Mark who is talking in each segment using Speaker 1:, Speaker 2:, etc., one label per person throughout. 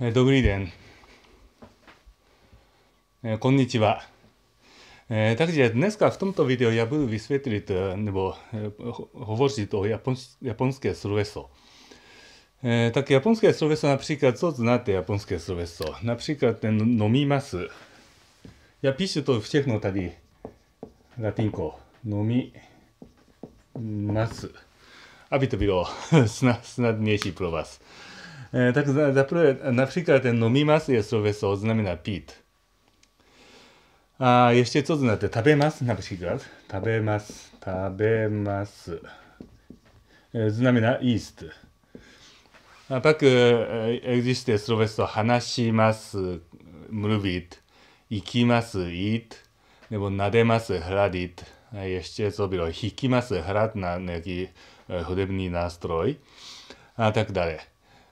Speaker 1: えー、ドグリーデン、えー、こんにちは。えー、также я днес в том-то видео я буду высветлить nebo hovořit o japonské sloveso. E, tak japonské sloveso například, co znáte japonské sloveso? Například ten nomimasu. Já píšu to všechno tady, latinko. Nomimasu. Aby to bylo snad, snadnější pro vás. Tak z a p r v é na p r í k l a d nomimas j e s l o v o s o o z n a m e n á pit. A j e š t c e co z n a t e tabemas na p r í k l a d Tabemas, tabemas. z n a m e n á ist. A pak existe u j s l o v w o h a n a š h i m a s u mluvit, ikimasu, it, nebo nademasu, hradit. j e š t c e co b y l o hikimasu, hradna, jaki c h u d e b n ý n á s t r o j A tak dalej.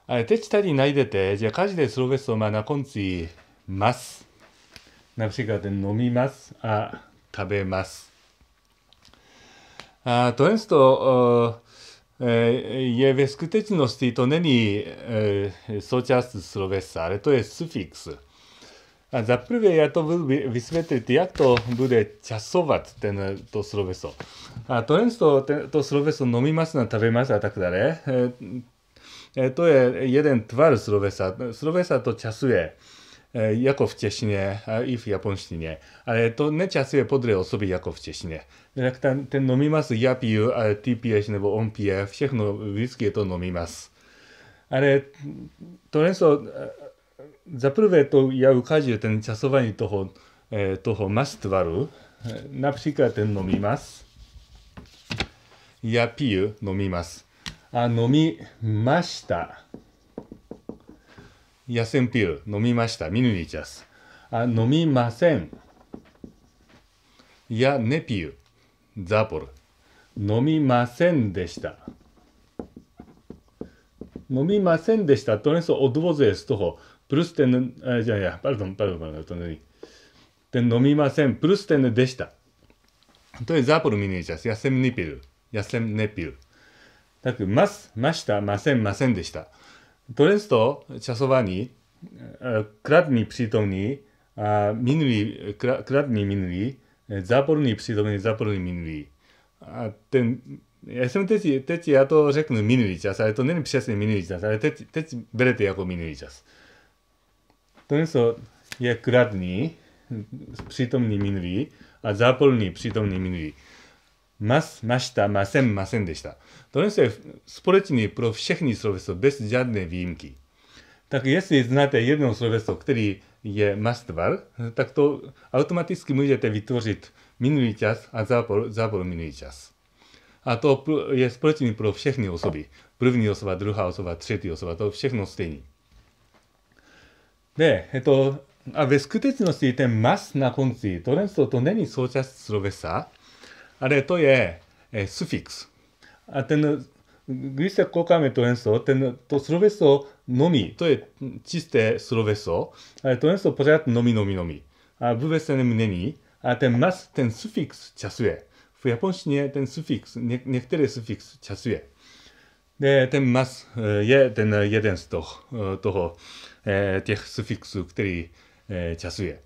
Speaker 1: あれ、手伝いないでて、じゃあ、火事でスロベストをまなこんち、ます。なくしかで飲みます。あ、食べます。あ、とえんすと、えー、イエベスクテチノスティートネニ、えソーチャーススロベスト、あれとえスフィックス。あザップルベヤと、ブルビスベテティアクトブレチャソバツテナトスロベスト。あトエンストとスロベスト飲みますな食べますアタクだれ、ね。え to je jeden tvar slovesa. Slovesa to časuje jako v češtině i v japonštině. Ale to nečasuje podle osoby jako v češtině. Jinak ten, ten nomimas já piju, ale ty piješ nebo on pije, všechno vždycky je to nomimas. Ale to nejsou, za prvé to já ukážu ten časování toho, toho mas tvaru. Například ten nomimas. Já piju, nomimas. あ飲みました。野戦ピュー飲みました。ミヌニチャス。あ飲みません。やねピュー。ザポル。飲みませんでした。飲みませんでした。とねそおどぼぜですとプルステンあじゃあやパルドンパルドンパルドンで飲みません。プルステンでした。とえザポルミニチャス。やせんねピュー。やせんねピュー。なく、ます、ました、ません、ませんでした。トレスト、チャソバニ、クラッニ、プシトニ、ミヌリ、クラッニ、ミヌリ、ザポルニ、プシトニ、ザポルニ、ミヌリ。エスムテチ、テチ、アトシェクのミヌリチャサレトネプシェスにミヌリチャサレテチ、テベレテヤコミヌリチャス。トレスト、イクラッニ、プシトニ、ミヌリ、ザポルニ、プシトニ、ミヌリ。ますましたませんませんでした。Donesel społeczni powszechni słowiec bez żadnej wyimki. Tak, jeśli znacie jedno słowiec, które je mastwar, tak to automatycznie możecie wytworzyć minuli czas, a zapor, zapor minuli czas. A to jest społeczni powszechni osoby. První osoba, druhá osoba, třetí osoba, to všechno stejný. で、えっと、あ、ベスクテチのしていて、マスなコンツィ、トレンスとネに装着するべさ。Ale je あれとえ、えスフィックス。あてぬ、グリステコカメトエンソ、てぬ、とスロベストのみ、とえ、チステスロベスト、あれとエンソポジャットのみのみのみ。あ、ブベステネムネニ、a ten to je mas, ten sufiks časuje. V japonštině ten sufiks, ně, některý sufiks časuje. De, ten mas eh, je ten jeden z eh, toho, toho eh, těch sufixů, který časuje.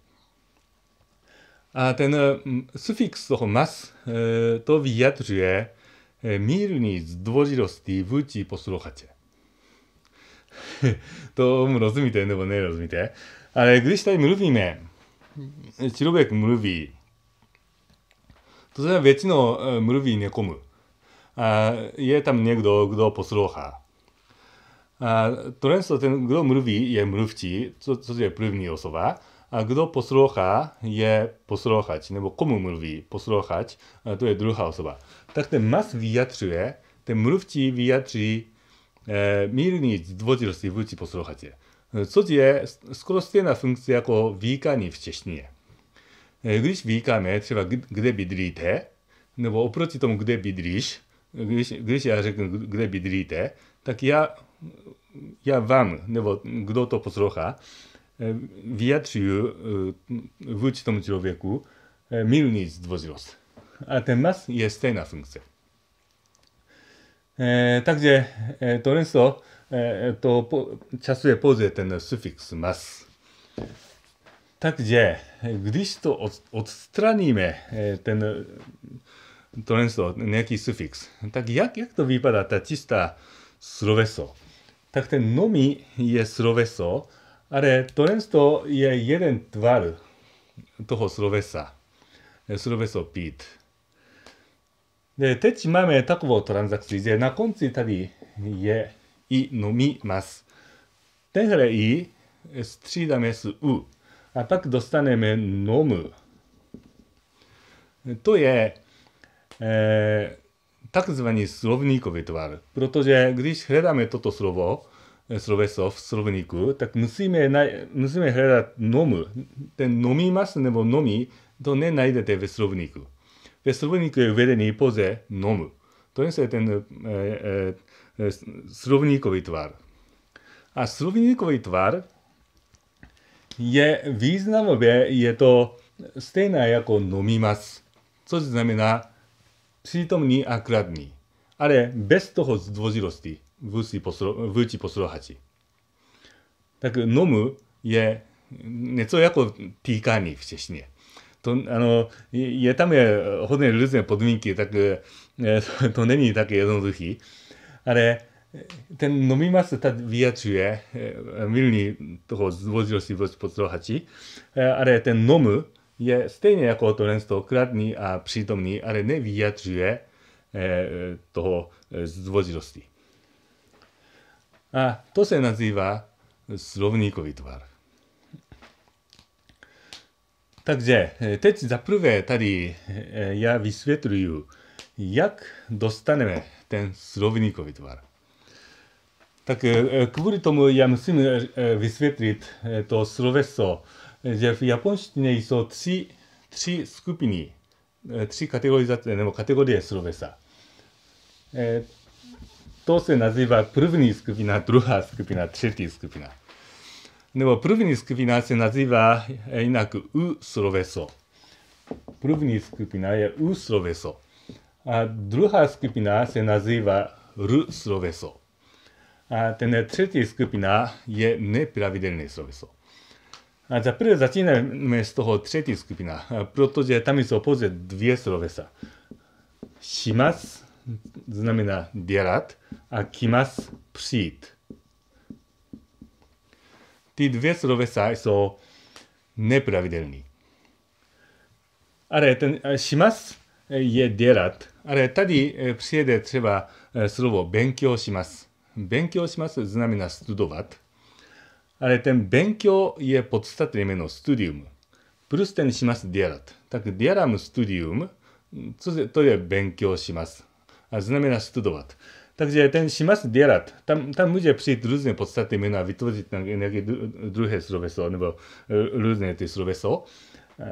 Speaker 1: A ten sufiks toho mas to vyjadřuje mírný zdvořilostí vůči posluchače. Tomu rozumíte nebo nerozumíte? Ale když tady mluvíme, člověk mluví, to znamená většinou mluví někomu. A je tam někdo, kdo poslouchá. A to ten, kdo mluví, je mluvčí, co, což je první osoba. A Kdo poslouchá, je poslouchač, nebo komu mluví posluchač, to je druhá osoba. Tak ten mas vyjadřuje, ten mluvčí vyjadří e, mírný zdvořilosti vůči posluchače, což je skoro stejná funkce jako výkání v češtině. Eh, když výkáme třeba kde bydlíte, nebo oproti tomu kde bydlíš, když, když já řeknu kde bydlíte, tak já, já vám, nebo kdo to poslouchá, Wiatru e, w ucztym człowieku e, milnic dwozirost. A ten mas jest tena funkcja. E, także e, to często to czasuje pozuje ten sufiks mas. Także gdyż to od, odstranimy ten to często jakiś sufiks. Tak jak, jak to wypada ta czysta słoweso? Tak ten nomi jest słoweso, Are Torens to je jeden tvar toho slovesa. Sloveso pít. De, teď máme takovou transakci, že na konci tady je i nomi mas. Tenhle i střídáme s u. A pak dostaneme nomu. To je e, tak zvaný slovníkový tvar, protože když hledáme toto slovo, スロベスオフ、スロブニク、だ娘ない、娘ヘラ飲む。で、飲みますね、もう飲み、とね、ないでて、ベスロブニク。ベスロブニク、上でにポゼ、飲む。とにせて、ええスロブニクビトワール。あ、スロブニクビトワール。いえ、ウィズナムベ、いえと、ステイナ stejné jako nomimas, což znamená přítomný a k Vsi poslušati. Poslu dakle, nomu je, neco jako tikani včešně. To, ano, je tam je hodně různé podmínky, tak to není tak jednoduchý. Ale ten nomimas ta vyjadřuje milní toho zdvořilosti vůbec posluchači, ale ten nomu je stejně jako to lenstvo kladný a přítomný, ale nevyjadřuje toho zdvořilosti. A to se n a z ý v a s l o v n í k o v ý t v a r t a k ž e teď z a p r v b tady j á v y s v ě t l u j ę jak d o s t a n e m e ten s l o v n í k o v ý t v a r Tak, kvůli tomu já musím vysvětlit to sloveso, že v japonštině jsou tři, tři skupiny, tři kategorizace nebo kategorie slovesa. to se naziva první skupina, druhá skupina, třetí skupina. Nebo první skupina se nazývá jinak u sloveso. První skupina je u sloveso. A druhá skupina se nazývá r sloveso. A ten třetí skupina je nepravidelné sloveso. A za prvé začínáme z toho třetí skupina, protože tam jsou pouze dvě slovesa. します znamená dělat a kimas přijít. Ty dvě slovesa jsou nepravidelní. Ale ten šimas je dělat. Ale tady přijede třeba slovo 勉強します。勉強します znamená studovat. Ale ten 勉強 je podstatné jméno studium. Plus ten します dělat. Tak dělám studium, to je 勉強します。z n a m e n á s t u d o v a ć Takže ten šimas dělat. Tam, tam může přijít r ů z n e podstaty m é n a vytvořit nějaké druhé sloveso, nebo různé ty sloveso.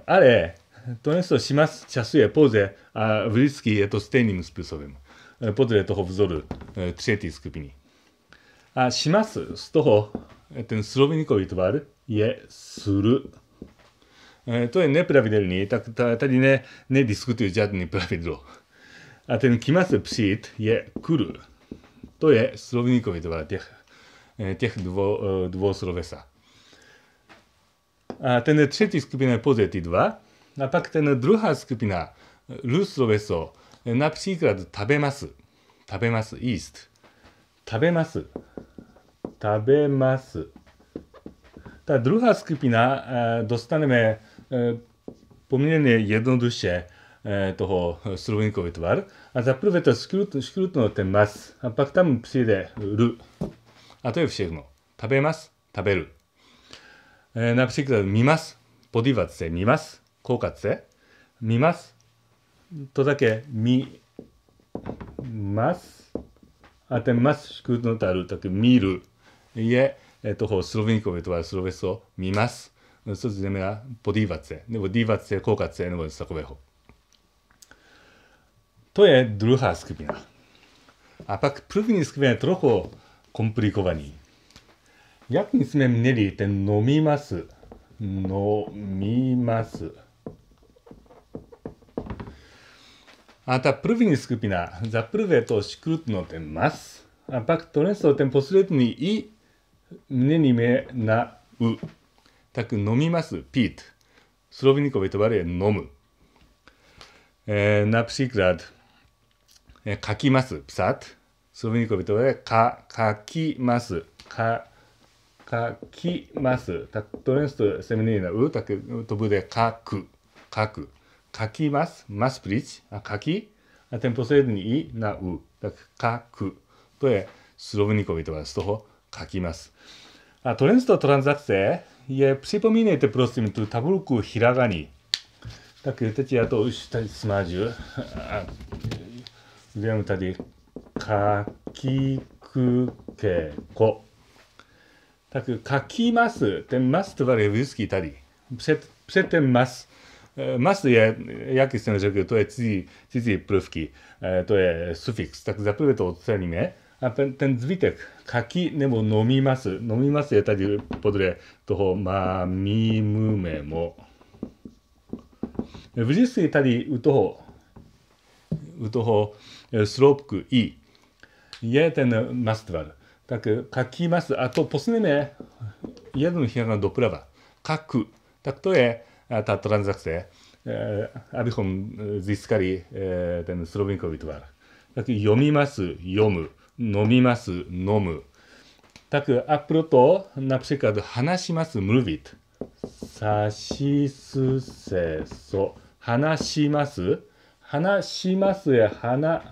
Speaker 1: Ale to n ě s o šimas časuje pouze a vždycky je to stejným s p ů s o b e m Podle toho vzoru třetí skupiny. A šimas z toho, ten sloveníkový tvar je suru. To je nepravidelný, tak tady ne, nediskutuje žádný pravidlo. A ten kimatsu přijít je kuru. To je slovníkový tvar těch, eh, těch dvo, eh, dvou slovesa. A ten třetí skupina je pozety dva. A pak ten druhá skupina, eh, ru sloveso, například tabemasu. Tabemasu "jíst", Tabemasu. Tabemasu. Ta druhá skupina dostaneme poměrně jednoduše ε, το στροβίνικο βιτβάρ, a zaprvé to škrutno ten mas, a pak tam přijde ru. A to je všechno. Tabemas, taberu. E, například mimas, podívat se, mimas, koukat se, mimas, to také mi, mas, a ten mas škrutno taru, tak míru je e, toho slovinkový tvar sloveso mimas, co znamená podívat se, nebo dívat se, koukat se, nebo takového. to je druhá skupina. A pak první skupina je trochu komplikovaný. Jak my jsme měli ten n o m i m a s n o m i m a s A ta první skupina, za prvé to škrtno u ten mas, a pak to neslo ten poslední i měníme na u. Tak n o m i m a s pít. s l o v n í k o v i to v a r je nomu. E, například, え書きます。ピサッと。スブニコビトで、か、書きます。か、書きます。たトレンスセミネーナウ、タケトブで書く、書く。書きます。ますプリチ。あ、書き。あ、テンポセールにいなう。だ書く。とえ、スロブニコビトはスト書きます。あ、トレンスとトランザクセ、いえ、プシポミネーテプロスティミト、タブルク、ひらがに。だけど、たちやと、うしたりすまじゅう。全歌で、かきくけこ。たく、かきます。てます to var jevudski tady. Před tem mas. Mas je, jak jsem řekl, to je cizí, cizí prvky. To je sufix. Tak zaprvé to oceníme. A ten, ten zbytek, kaki nebo nomimasu. Nomimasu je tady podle toho mamimumemo. Vždycky tady u toho, u toho srobku i. Jeden mastwal. Tak, kakimasu. A to posuniemy jeden hirana do prawa. Kaku. Tak to jest ta transakcja, abyśmy zyskali ten srobinkowy twar. Tak, yomimasu, yomu. Nomimasu, nomu. Tak, a proto na przykład hanashimasu, mówić. さしすせそ。話します話しますや話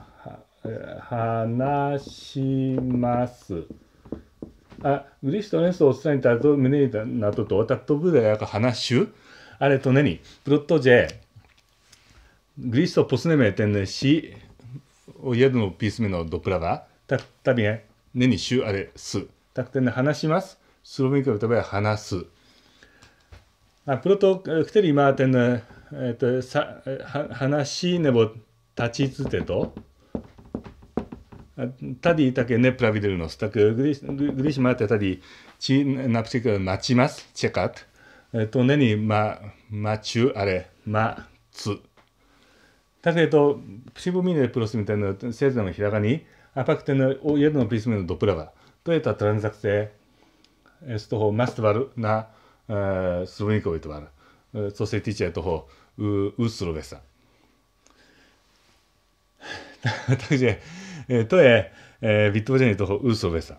Speaker 1: 話します。あ、グリストネスを伝えたと、胸にたなとと、たとぶでやか話しゅ。あれとねに、プロットジェ、グリストポスネメテンネシ、おやどのピースメのドプラバ、た、たびね、ねにしゅ、あれ、す。たくてね、話します。スロビンカルとば話す。あ、プロット、くてりまーてんね、えっ、と、さ、は、話ねぼ、立ちつてと。tady také nepravidelnost. Tak když, když máte tady či, například mačimas, čekat, to není ma, maču, ale macu. Takže to p ř i p o m í n e prosím ten ten seznam h i r a g a n i a pak ten o jedno písmeno doprava. To je ta transakce z toho m a s t v a r na e, slovníkový tvar. Co se týče toho uh, úslovesa. Takže To je vytvorenie toho úsovesa.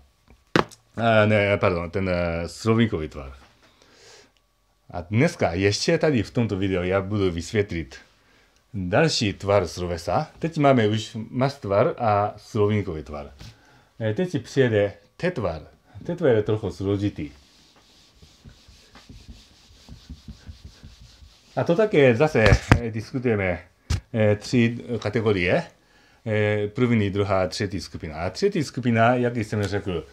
Speaker 1: Ne, pardon, ten slovinkový tvar. A dneska ještě tady v tomto videu já budu vysvětlit další tvar slovesa. Teď máme už mas tvar a slovinkový tvar. Teď si přijede te tvar. Te tvar je trochu složitý. A to také zase diskutujeme tři kategorie. první, druhá, třetí skupina. A třetí skupina, jak jsem řekl,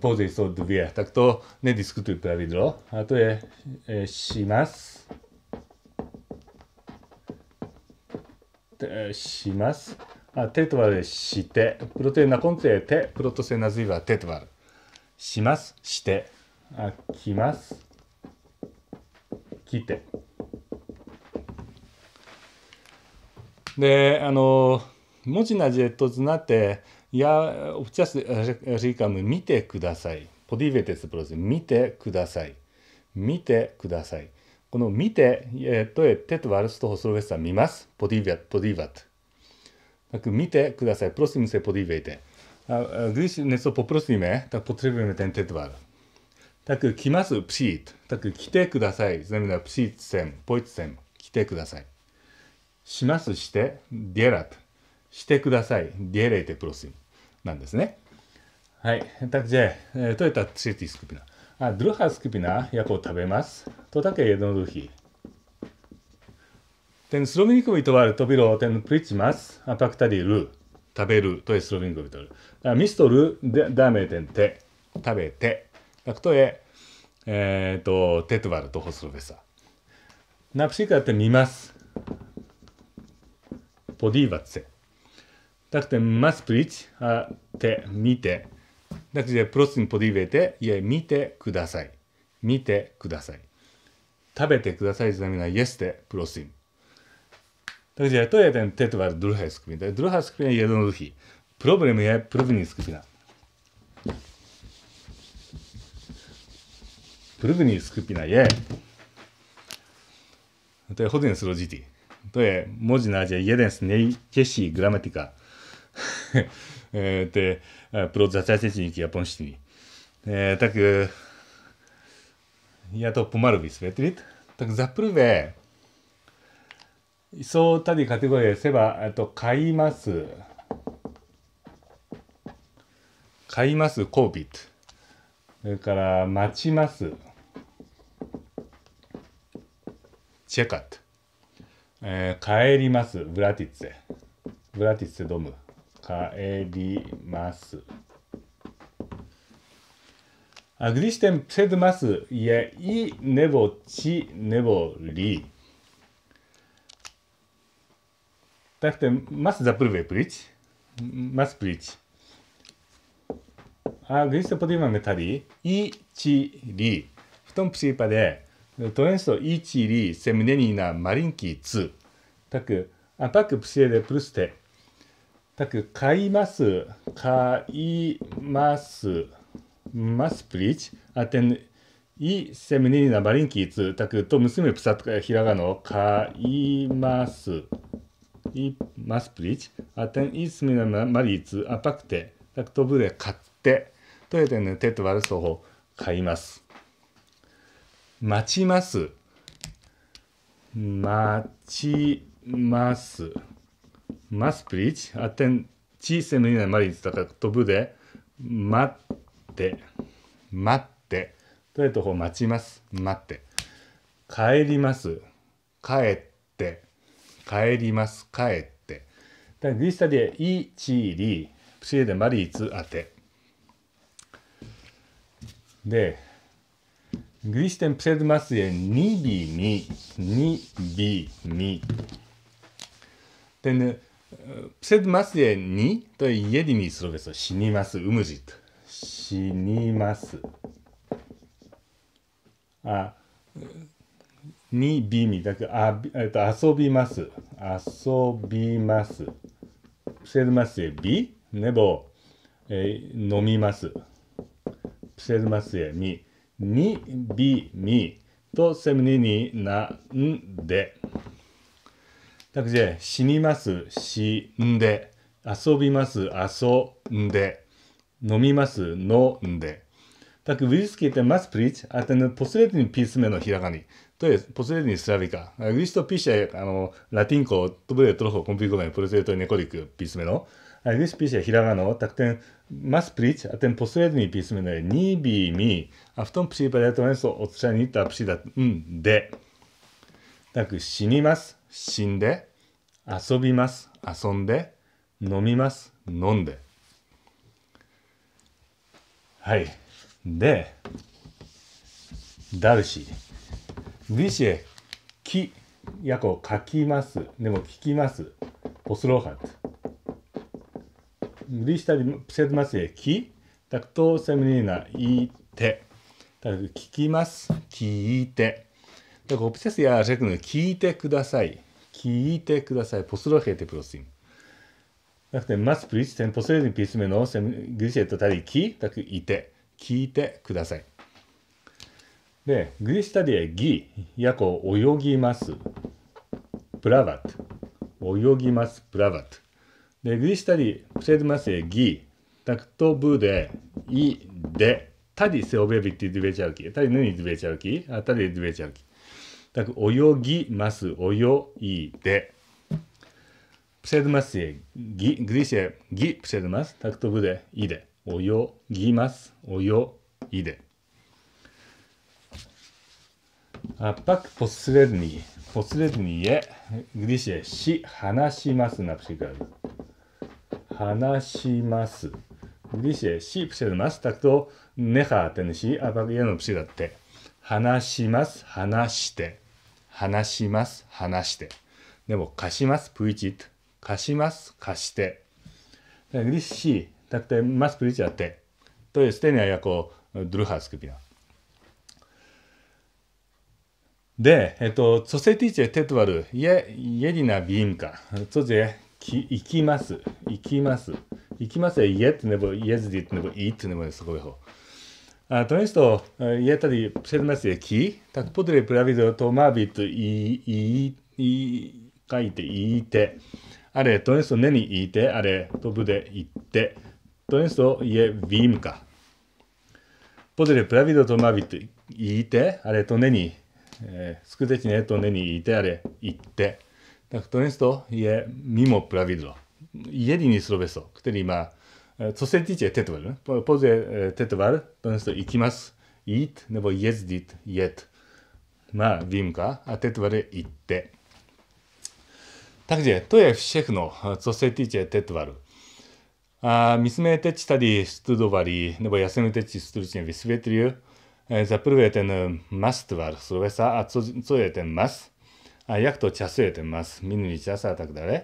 Speaker 1: pouze jsou dvě, tak to nediskutuj pravidlo. A to je e, mas. します。あ、テトワルして、プロテインなコンテて、プロトセナズイはテトワル。します、して、あ、来ます、来て。で、あのー Można je to z n お、t e Ja občas říkam, mite kudasai. Podívejte s だ prosím, mite kudasai. Mite kudasai. この見て、えー、とえ、テトワルスとホソロベスタ見ます。ポディヴァ、ポディヴァと。だか見てください。プロシムセポディヴェイテ。グリシネソポプロシメ、だポトレベメテンテトワル。たく来ます、プシート。たく来てください。ゼミナプシートセン、ポイツセン、来てください。します、して、ディエラト。してください。ディエレイテプロスイムなんですね。はい。たくじゃ、トヨタチェティスクピナ。あ、ドゥルハスクピナ、ヤコを食べます。トタケエドノドヒ。テンスロミニクビトワルトビロテンプリチマス、アパ食べる、トエスロミニクビトル。ミストル、ダメテンテ、食べて。タクトエ、えー、とテトワルトホスロベサ。ナプシカって見ます。ポディーバッツ Tak ten must preach a te mite. Takže prosím p o d í v e j t 食べてください。ちなみに、イエステ、プロシン。だから、とやでん、テトワル、ドルハイスクビン。ドルハスクビン、イエドルヒ。プロブレムは、プロブニスクビン。プロブニスクビン、イエ。とや、ホテンスロジティ。とや、文字の味は、イエデンス、ネイ、ケシー、グラマティカ。te producateci japonštiny. Tak ja to pomalu vysvetliť. Tak za prvé, jsou tady kategorie seba, to kaj masu. 買います、コービット。それから、待ちます、チェカット。えー、帰ります、ブラティッツェ。ブラティッツェドム。帰ります。A gdy się przedmas je i nebo ci nebo li. Tak ten mas zapływa pryć. Mas pryć. A gdy się podejmamy tali i ci li. W tym przypadku to i ci li se mneni na malinki c. Tak, a tak przyjede plus te. たく、買います。買います。ますプリーチあてん、いせニになバリンキーつ、たくと娘プさっかひらがの、買います。いますプリーチあてん、いすみなマリーつ、あぱくて、たくとぶレ。買って、とえてね、てとわるそホう、買います。待ちます。待ちます。must preach attain 小さのマリまでだから飛ぶで待って待ってというとこ待ちます待って帰ります帰って帰ります帰ってで、グリスタでイチーリプシエでマリーツあてでグリステンプセルマスへニビミニビミでねセドマスエにとイエディにスロベソ死にます。うむじと。死にます。あ、にびみ。だけあ、えっと、遊びます。遊びます。セドマスエビねぼ、えー、飲みます。セドマスエミにびみとセムニになんで。たくじ死にます、死んで。遊びます、遊んで。飲みます、飲んで。たく、ウィスキーってマスプリッチ、あてぬ、ポスレディにピースメのひらがに。とえ、ポスレディにスラビカ。ウィスとピッシャあの、ラティンコ、トブレトロフコンピューコメプレゼントネコリック、ピースメの。ウィスピッシャー、ひらがの。たくてん、マスプリッチ、あてぬ、ポスレディにピースメの、ニービーミー、アフトンプシーパレートメンソ、オツシャニータプシーダ、うん、で。たく死にます。死んで。遊びます。遊んで。飲みます。飲んで。はい。で、ダルシー。ビシェ、き、やこ、書きます。でも、聞きます。ポスローハト。リシタリプセドマスへ、き、タクトセミニーナ、いて。聞きます。聞いて。でオプセスやジェクの聞いてください。聞いてください。ポスロヘテプロスイン。なくて、マスプリステン、ポスレディピースメのセムグリシェットタリキ、たくいて、聞いてください。で、グリシタディエギ、ヤコ泳ぎます。プラバット。泳ぎます。プラバット。で、グリシタディ、プセドマスエギ、タクトブで、いで、タディセオベビティディベチャウキ、タディヌニドゥベチャウキ、あタディベチャウキ。だく泳ぎます、泳いで。プセドマスへ、ぎ、グリシェ、ギ、プセドマス、タクトブで、いで。泳ぎます、泳いで。アパクポスレルニー、ポスレルニーへ、グリシェ、し、話します、ナプシカル。話します。グリシェ、し、プセドマス、タクト、ネハーテネシー、アパクヤノプシだって。話します、話して。話します、話して。でも、貸します、プイチット。貸します、貸して。だグリッシー、だって、ます、プイチだって。という、すでにアやこう、ドルハスクピナ。で、えっと、ソセティチェテトワル、イェ、イェリナビンカ、ソジェ、き、行きます、行きます、行きます、イエってねぼ、イエズディってねぼ、イってねぼ、すこでほう。To esto, y esta de más de aquí, tak podré pravido tomabit y, y, y, 書いていて、あれ、とですと根にいて、あれ、飛ぶでいて、とですと家ビームか。ポデレプラビドとマビといて、あれ、と根に、えー、スクテチネと根にいて、あれ、いって。だとですと家ミモプラビド。家ににすろべそ。くてりま、Co se týče tetvar, pouze tetvar, p r o s t o ikimas, i t nebo jezdit, jet. Má výjimka a tetvar je j d t e Takže to je všechno, co se týče t e t v a r A my jsme teď tady studovali, nebo já jsem teď stručně vysvětlil, za prvé ten mas tvar slovesa a co, co je ten mas a jak to časuje ten mas, minulý čas a tak dále.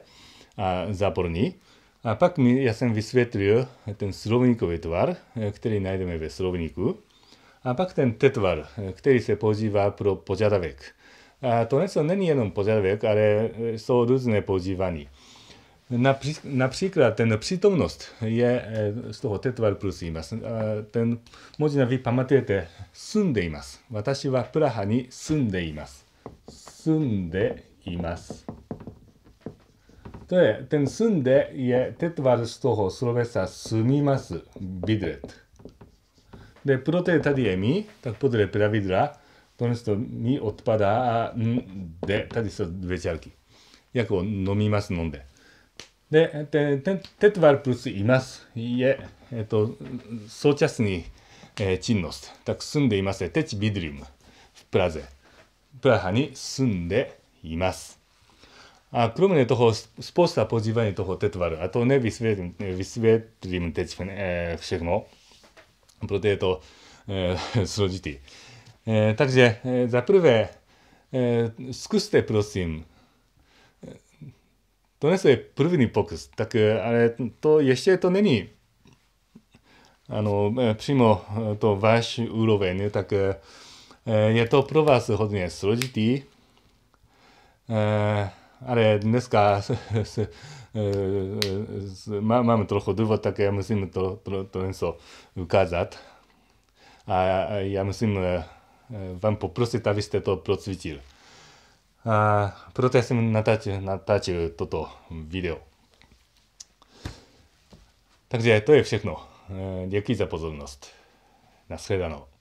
Speaker 1: A za porní. A pak mi, ja som vysvetlil ten slovníkový tvar, ktorý nájdeme ve slovníku. A pak ten tetvar, ktorý sa používa pro požiadavek. A to něco není jenom požadavek, ale s o u r ů z n e p o u ž í v a n í Napří, k l a d ten přítomnost je z toho tetvar plus imas. Ten možná vy pamatujete, sunde imas. w a t a s i wa Praha ni sunde imas. Sunde imas. Te, ten sânde e tetvarstoho slovesa sumimas bidret. De prote tadiemi, tak podre pravidla, to nesto ni odpada de tadisto večarki. Jako nomimas nonde. で、ててテトワルプルスいます。いえ、えっと、ソーチャスに、えー、チンノス。たく住んでいます。テチビドリム。プラゼ。プラハに住んでいます。A 아그러면또스포츠다보지반이또호텔바로아또네비스베트비스베트림테치 v a r u a to n e v y s v ě t l í m nevysvětlím složitý. a k ž e za prvé zkuste prosím to nesuje první pokus, tak ale to ještě to není a no, přímo to váš úroveň, tak je to pro vás hodně složitý. E, ale dneska se, e, e, e, má, máme trochu důvod, tak já musím to, to, to něco ukázat. A já musím vám poprosit, abyste to procvítil. A proto jsem natáčil natáčil toto video. Takže to je všechno. Děkuji za pozornost. Naschledanou.